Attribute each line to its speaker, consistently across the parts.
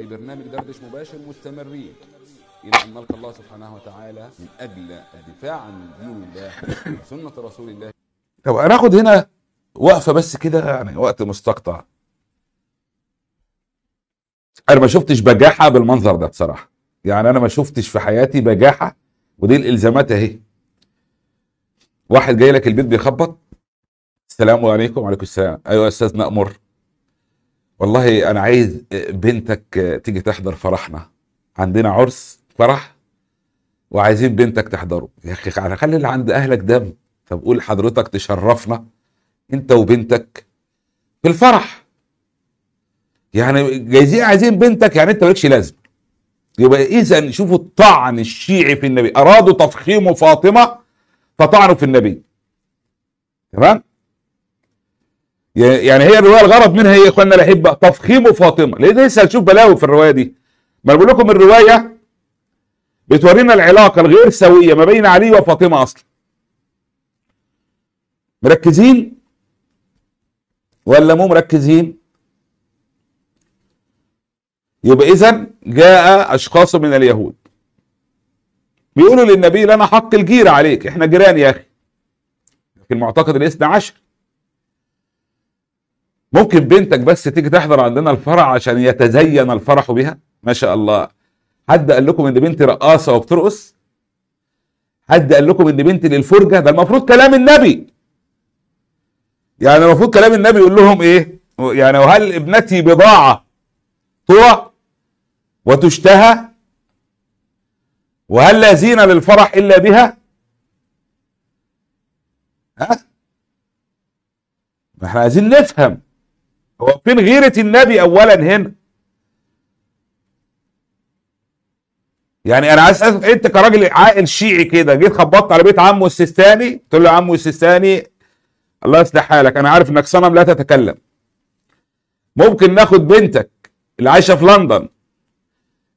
Speaker 1: برنامج دردش مباشر مستمرين إلى أن نلقى الله سبحانه وتعالى من أجل الدفاع عن دين الله وسنه رسول الله طب هناخد هنا وقفة بس كده يعني وقت مستقطع أنا ما شفتش بجاحة بالمنظر ده بصراحة يعني أنا ما شفتش في حياتي بجاحة ودي الإلزامات أهي واحد جاي لك البيت بيخبط السلام عليكم وعليكم السلام ايوه يا استاذ نامر والله انا عايز بنتك تيجي تحضر فرحنا عندنا عرس فرح وعايزين بنتك تحضره يا اخي انا خلي اللي عند اهلك دم طب قول حضرتك تشرفنا انت وبنتك في الفرح يعني جايزين عايزين بنتك يعني انت مالكش لازمه يبقى اذا شوفوا الطعن الشيعي في النبي ارادوا تفخيم فاطمه فطعنوا في النبي تمام يعني هي الروايه الغرض منها ايه يا اخواننا الاحبه تفخيم فاطمه لان لسه هنشوف بلاوي في الروايه دي ما بقول لكم الروايه بتورينا العلاقه الغير سويه ما بين علي وفاطمه اصلا مركزين ولا مو مركزين يبقى اذا جاء اشخاص من اليهود بيقولوا للنبي لنا حق الجيرة عليك احنا جيران يا اخي لكن معتقد الاثنى عشر ممكن بنتك بس تيجي تحضر عندنا الفرح عشان يتزين الفرح بها ما شاء الله حد قال لكم ان بنتي رقاصه وبترقص حد قال لكم ان بنتي للفرجه ده المفروض كلام النبي يعني المفروض كلام النبي يقول لهم ايه يعني وهل ابنتي بضاعه طوع وتشتهى وهل لا زين للفرح الا بها ها ما احنا عايزين نفهم هو فين غيرة النبي أولا هنا يعني انا عايز اسالك انت كراجل عاقل شيعي كده جيت خبطت على بيت عمه السيستاني تقول له يا السيستاني الله يصلح حالك انا عارف انك صنم لا تتكلم ممكن ناخد بنتك اللي عايشه في لندن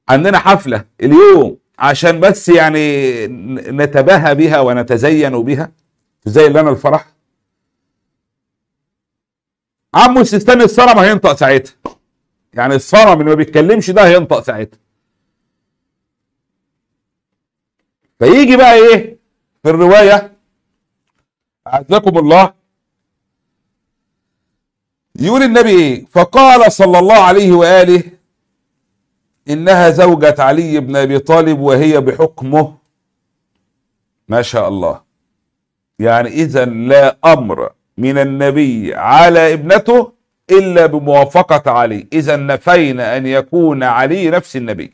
Speaker 1: عندنا حفله اليوم عشان بس يعني نتباهى بها ونتزين بها زي اللي انا الفرح عمو السيستاني الصرم هينطق ساعتها يعني الصرم اللي ما بيتكلمش ده هينطق ساعتها فيجي بقى ايه في الروايه اعزكم الله يقول النبي ايه فقال صلى الله عليه واله انها زوجة علي بن ابي طالب وهي بحكمه ما شاء الله يعني اذا لا امر من النبي على ابنته إلا بموافقة علي إذا نفينا أن يكون علي نفس النبي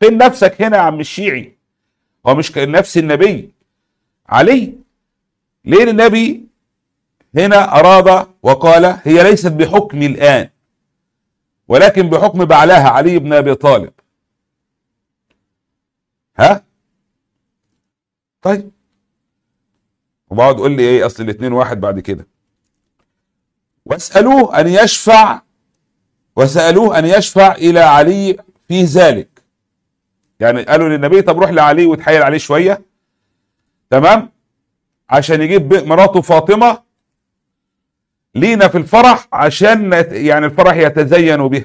Speaker 1: فين نفسك هنا يا عم الشيعي هو مش نفس النبي علي ليه النبي هنا أراد وقال هي ليست بحكمي الآن ولكن بحكم بعلها علي بن أبي طالب ها طيب وبقعد اقول لي ايه اصل الاثنين واحد بعد كده واسالوه ان يشفع وسالوه ان يشفع الى علي في ذلك يعني قالوا للنبي طب روح لعلي وتحايل عليه شويه تمام عشان يجيب مراته فاطمه لينا في الفرح عشان يعني الفرح يتزين بها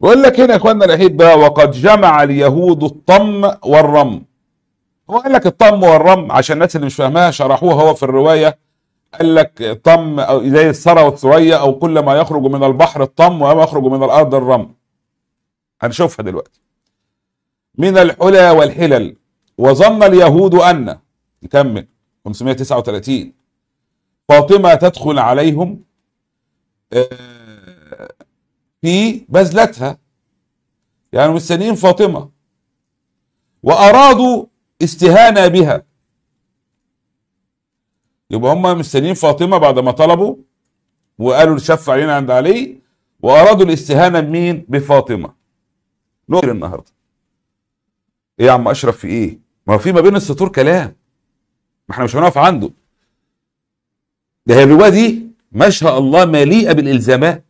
Speaker 1: بقول لك هنا يا اخواننا الاحبه وقد جمع اليهود الطم والرم هو قال لك الطم والرم عشان الناس اللي مش فاهماها شرحوها هو في الروايه قال لك طم او زي الثرى والثريا او كل ما يخرج من البحر الطم وما يخرج من الارض الرم هنشوفها دلوقتي من الحلى والحلل وظن اليهود ان نكمل 539 فاطمه تدخل عليهم آه، في بذلتها يعني مستنيين فاطمه وارادوا استهانة بها يبقى هم مستنيين فاطمة بعد ما طلبوا وقالوا شف علينا عند علي وأرادوا الاستهانة بمين بفاطمة نقول النهاردة ايه يا عم اشرف في ايه ما هو في ما بين السطور كلام ما احنا مش هنقف عنده ده هي الروايه دي ما شاء الله مليئه بالالزامات